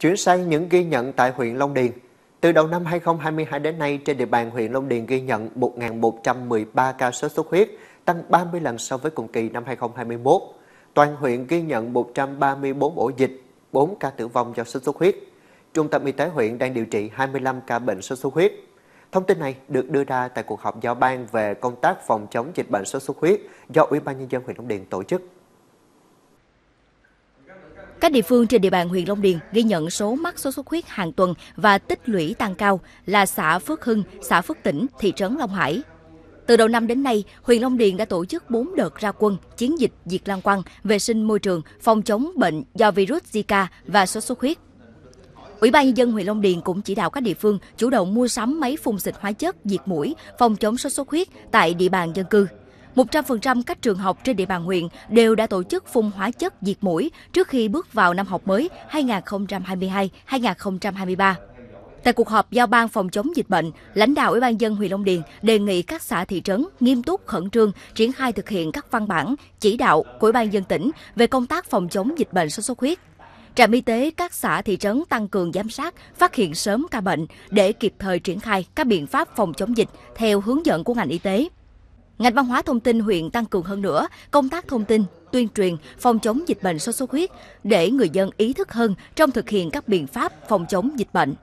chuyển sang những ghi nhận tại huyện Long Điền. Từ đầu năm 2022 đến nay, trên địa bàn huyện Long Điền ghi nhận 1.113 ca sốt xuất huyết, tăng 30 lần so với cùng kỳ năm 2021. Toàn huyện ghi nhận 134 ổ dịch, 4 ca tử vong do sốt xuất huyết. Trung tâm Y tế huyện đang điều trị 25 ca bệnh sốt xuất huyết. Thông tin này được đưa ra tại cuộc họp giao ban về công tác phòng chống dịch bệnh sốt xuất huyết do Ủy ban nhân dân huyện Long Điền tổ chức. Các địa phương trên địa bàn huyện Long Điền ghi nhận số mắc sốt xuất huyết hàng tuần và tích lũy tăng cao là xã Phước Hưng, xã Phước Tỉnh, thị trấn Long Hải. Từ đầu năm đến nay, huyện Long Điền đã tổ chức 4 đợt ra quân chiến dịch diệt lăng quăng, vệ sinh môi trường, phòng chống bệnh do virus Zika và sốt xuất huyết. Ủy ban nhân dân huyện Long Điền cũng chỉ đạo các địa phương chủ động mua sắm máy phun xịt hóa chất diệt mũi, phòng chống sốt xuất huyết tại địa bàn dân cư. 100% các trường học trên địa bàn huyện đều đã tổ chức phun hóa chất diệt mũi trước khi bước vào năm học mới 2022-2023. Tại cuộc họp giao ban phòng chống dịch bệnh, lãnh đạo Ủy ban dân huyện Long Điền đề nghị các xã thị trấn nghiêm túc khẩn trương triển khai thực hiện các văn bản, chỉ đạo của Ủy ban dân tỉnh về công tác phòng chống dịch bệnh sốt xuất huyết. Trạm y tế các xã thị trấn tăng cường giám sát, phát hiện sớm ca bệnh để kịp thời triển khai các biện pháp phòng chống dịch theo hướng dẫn của ngành y tế. Ngành văn hóa thông tin huyện tăng cường hơn nữa công tác thông tin, tuyên truyền phòng chống dịch bệnh sốt xuất huyết để người dân ý thức hơn trong thực hiện các biện pháp phòng chống dịch bệnh.